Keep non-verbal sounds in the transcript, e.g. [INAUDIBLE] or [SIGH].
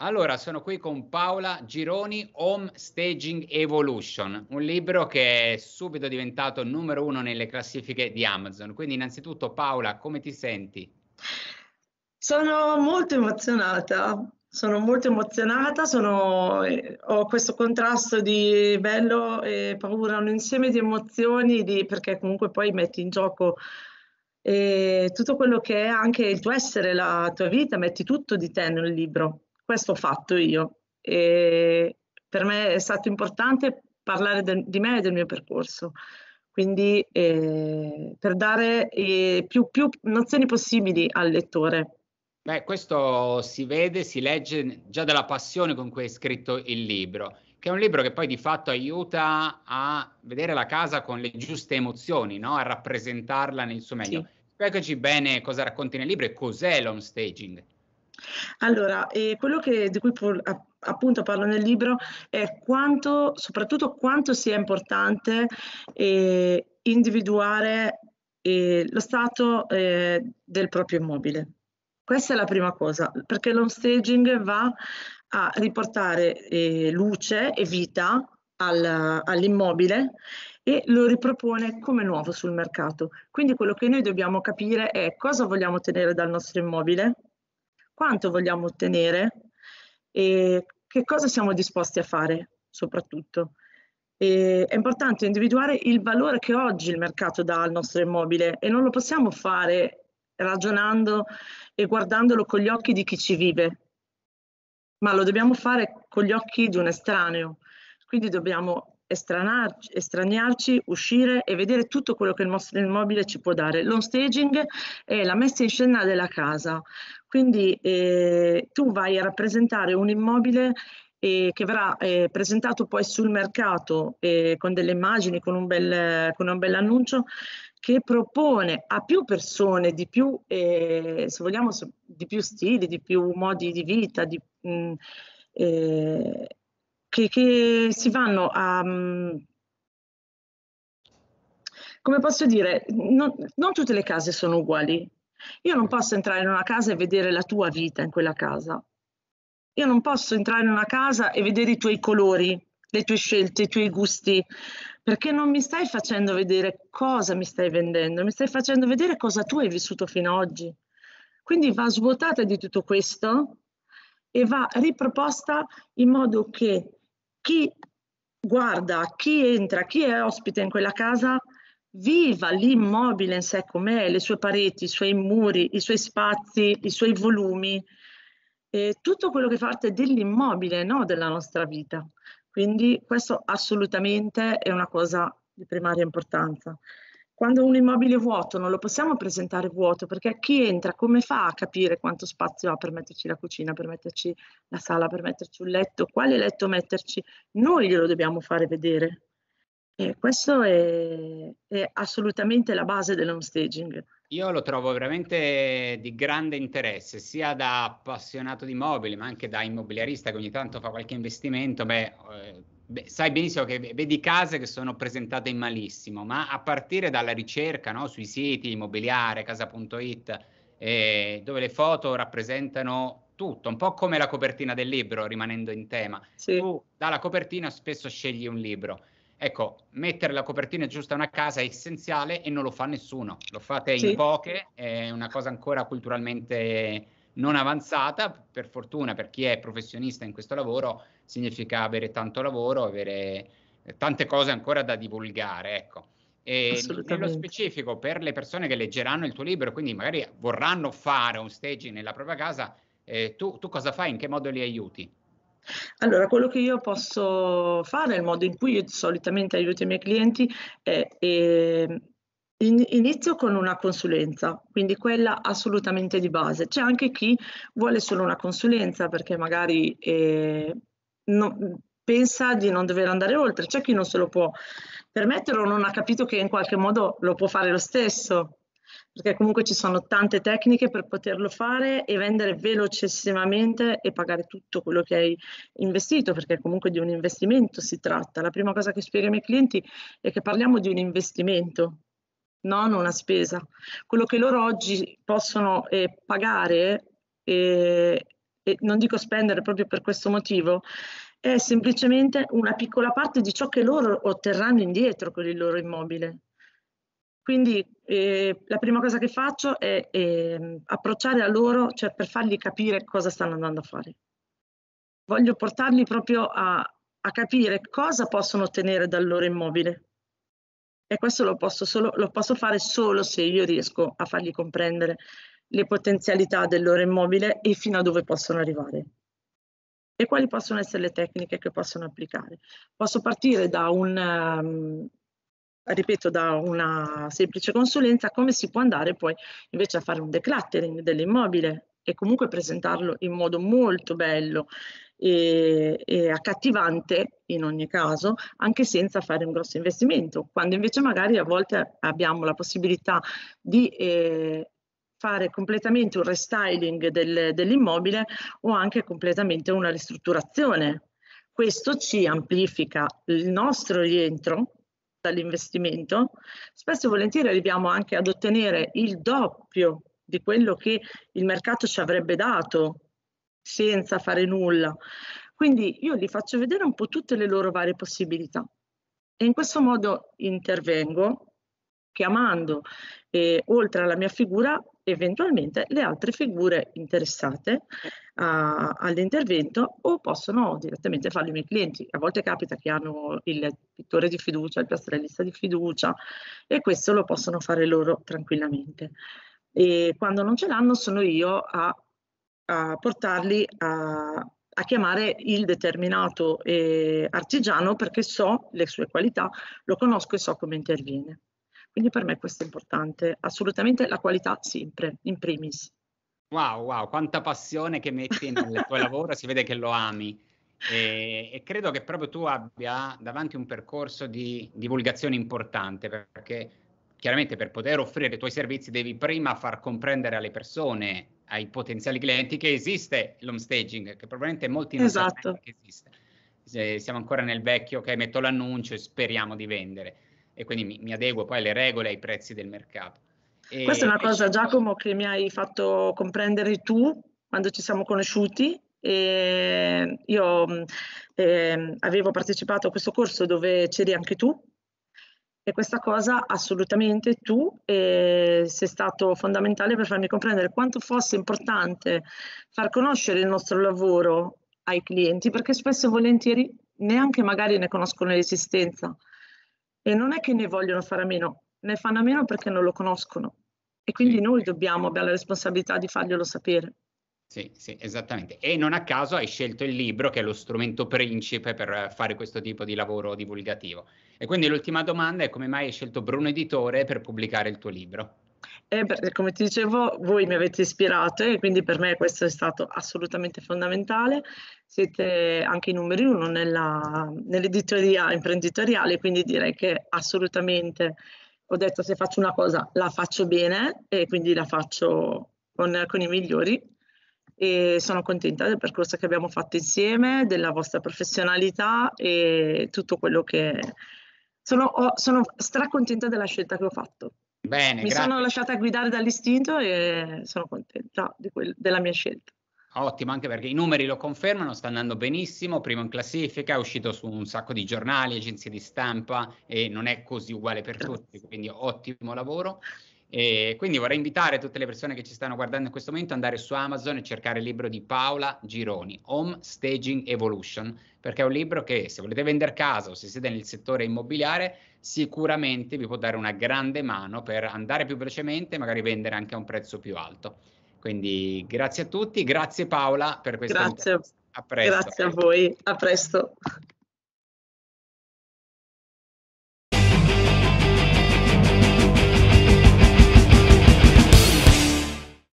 Allora, sono qui con Paola Gironi, Home Staging Evolution, un libro che è subito diventato numero uno nelle classifiche di Amazon. Quindi, innanzitutto, Paola, come ti senti? Sono molto emozionata, sono molto emozionata, sono, eh, ho questo contrasto di bello e paura, un insieme di emozioni, di, perché comunque poi metti in gioco eh, tutto quello che è anche il tuo essere, la tua vita, metti tutto di te nel libro. Questo ho fatto io e per me è stato importante parlare del, di me e del mio percorso, quindi eh, per dare eh, più, più nozioni possibili al lettore. Beh, questo si vede, si legge già dalla passione con cui hai scritto il libro, che è un libro che poi di fatto aiuta a vedere la casa con le giuste emozioni, no? a rappresentarla nel suo meglio. Sì. Spiegaci bene cosa racconti nel libro e cos'è l'homestaging allora, eh, quello che, di cui appunto parlo nel libro è quanto, soprattutto quanto sia importante eh, individuare eh, lo stato eh, del proprio immobile. Questa è la prima cosa, perché l'home staging va a riportare eh, luce e vita al, all'immobile e lo ripropone come nuovo sul mercato. Quindi quello che noi dobbiamo capire è cosa vogliamo ottenere dal nostro immobile, quanto vogliamo ottenere e che cosa siamo disposti a fare soprattutto. E è importante individuare il valore che oggi il mercato dà al nostro immobile e non lo possiamo fare ragionando e guardandolo con gli occhi di chi ci vive, ma lo dobbiamo fare con gli occhi di un estraneo. Quindi dobbiamo estranearci, uscire e vedere tutto quello che il nostro immobile ci può dare. L'on staging è la messa in scena della casa, quindi eh, tu vai a rappresentare un immobile eh, che verrà eh, presentato poi sul mercato eh, con delle immagini, con un, bel, con un bel annuncio che propone a più persone, di più, eh, se vogliamo, di più stili, di più modi di vita, di, mh, mm, eh, che, che, si vanno a... Mh, mm, come posso dire, non, non, tutte le case sono uguali. Io non posso entrare in una casa e vedere la tua vita in quella casa. Io non posso entrare in una casa e vedere i tuoi colori, le tue scelte, i tuoi gusti, perché non mi stai facendo vedere cosa mi stai vendendo, mi stai facendo vedere cosa tu hai vissuto fino ad oggi. Quindi va svuotata di tutto questo e va riproposta in modo che chi guarda, chi entra, chi è ospite in quella casa viva l'immobile in sé com'è, le sue pareti, i suoi muri, i suoi spazi, i suoi volumi, eh, tutto quello che fa parte dell'immobile, no? della nostra vita. Quindi questo assolutamente è una cosa di primaria importanza. Quando un immobile è vuoto non lo possiamo presentare vuoto perché chi entra come fa a capire quanto spazio ha per metterci la cucina, per metterci la sala, per metterci un letto, quale letto metterci? Noi glielo dobbiamo fare vedere, e questo è, è assolutamente la base dell'home staging. Io lo trovo veramente di grande interesse, sia da appassionato di mobili, ma anche da immobiliarista che ogni tanto fa qualche investimento. Beh, eh, beh, sai benissimo che vedi case che sono presentate in malissimo, ma a partire dalla ricerca no, sui siti immobiliare, casa.it, eh, dove le foto rappresentano tutto, un po' come la copertina del libro, rimanendo in tema. Sì. Tu dalla copertina spesso scegli un libro. Ecco, mettere la copertina giusta a una casa è essenziale e non lo fa nessuno, lo fate sì. in poche, è una cosa ancora culturalmente non avanzata, per fortuna per chi è professionista in questo lavoro significa avere tanto lavoro, avere tante cose ancora da divulgare, ecco. E nello specifico per le persone che leggeranno il tuo libro, quindi magari vorranno fare un staging nella propria casa, eh, tu, tu cosa fai, in che modo li aiuti? Allora, quello che io posso fare, il modo in cui io solitamente aiuto i miei clienti è, è ehm, Inizio con una consulenza, quindi quella assolutamente di base. C'è anche chi vuole solo una consulenza perché magari eh, no, pensa di non dover andare oltre, c'è chi non se lo può permettere o non ha capito che in qualche modo lo può fare lo stesso perché comunque ci sono tante tecniche per poterlo fare e vendere velocissimamente e pagare tutto quello che hai investito, perché comunque di un investimento si tratta. La prima cosa che spiego ai miei clienti è che parliamo di un investimento, non una spesa. Quello che loro oggi possono eh, pagare, eh, e non dico spendere proprio per questo motivo, è semplicemente una piccola parte di ciò che loro otterranno indietro con il loro immobile quindi eh, la prima cosa che faccio è eh, approcciare a loro, cioè per fargli capire cosa stanno andando a fare. Voglio portarli proprio a, a capire cosa possono ottenere dal loro immobile. E questo lo posso, solo, lo posso fare solo se io riesco a fargli comprendere le potenzialità del loro immobile e fino a dove possono arrivare e quali possono essere le tecniche che possono applicare. Posso partire da un, um, ripeto, da una semplice consulenza, come si può andare poi invece a fare un decluttering dell'immobile e comunque presentarlo in modo molto bello e, e, accattivante in ogni caso, anche senza fare un grosso investimento, quando invece magari a volte abbiamo la possibilità di eh, fare completamente un restyling del, dell'immobile o anche completamente una ristrutturazione. Questo ci amplifica il nostro rientro dall'investimento, spesso e volentieri arriviamo anche ad ottenere il doppio di quello che il mercato ci avrebbe dato senza fare nulla. Quindi io gli faccio vedere un po' tutte le loro varie possibilità e in questo modo intervengo chiamando eh, oltre alla mia figura eventualmente le altre figure interessate uh, all'intervento o possono direttamente farlo i miei clienti. A volte capita che hanno il pittore di fiducia, il piastrellista di fiducia e questo lo possono fare loro tranquillamente. E quando non ce l'hanno sono io a, a portarli a, a chiamare il determinato eh, artigiano perché so le sue qualità, lo conosco e so come interviene. Quindi per me questo è importante. Assolutamente la qualità sempre, in primis. Wow, wow, quanta passione che metti nel tuo [LAUGHS] lavoro, si vede che lo ami. E, e, credo che proprio tu abbia davanti un percorso di divulgazione importante perché chiaramente per poter offrire i tuoi servizi devi prima far comprendere alle persone, ai potenziali clienti che esiste l'home staging, che probabilmente molti non esatto. sanno che esiste. Se siamo ancora nel vecchio che metto l'annuncio e speriamo di vendere e quindi mi, mi adeguo poi alle regole e ai prezzi del mercato. E, Questa è una cosa, Giacomo, che mi hai fatto comprendere tu quando ci siamo conosciuti. E eh, io eh, avevo partecipato a questo corso dove c'eri anche tu e questa cosa assolutamente tu eh, sei stato fondamentale per farmi comprendere quanto fosse importante far conoscere il nostro lavoro ai clienti perché spesso e volentieri neanche magari ne conoscono l'esistenza. E non è che ne vogliono fare a meno, ne fanno a meno perché non lo conoscono. E quindi sì. noi dobbiamo, abbiamo la responsabilità di farglielo sapere. Sì, sì, esattamente. E non a caso hai scelto il libro che è lo strumento principe per fare questo tipo di lavoro divulgativo. E quindi l'ultima domanda è come mai hai scelto Bruno Editore per pubblicare il tuo libro? Eh beh, come ti dicevo, voi mi avete ispirato e quindi per me questo è stato assolutamente fondamentale. Siete anche i numeri uno nella, nell'editoria imprenditoriale, quindi direi che assolutamente ho detto se faccio una cosa la faccio bene e quindi la faccio con, con i migliori e sono contenta del percorso che abbiamo fatto insieme, della vostra professionalità e tutto quello che... Sono, sono stracontenta della scelta che ho fatto. Bene, Mi gra- sono lasciata guidare dall'istinto e sono contenta quel, della mia scelta. Ottimo, anche perché i numeri lo confermano, sta andando benissimo, primo in classifica, è uscito su un sacco di giornali, agenzie di stampa e non è così uguale per tutti, quindi ottimo lavoro. E quindi vorrei invitare tutte le persone che ci stanno guardando in questo momento ad andare su Amazon e cercare il libro di Paola Gironi, Home Staging Evolution, perché è un libro che se volete vendere casa o se siete nel settore immobiliare sicuramente vi può dare una grande mano per andare più velocemente e magari vendere anche a un prezzo più alto. Quindi grazie a tutti, grazie Paola per questa grazie. A presto. Grazie a voi, a presto.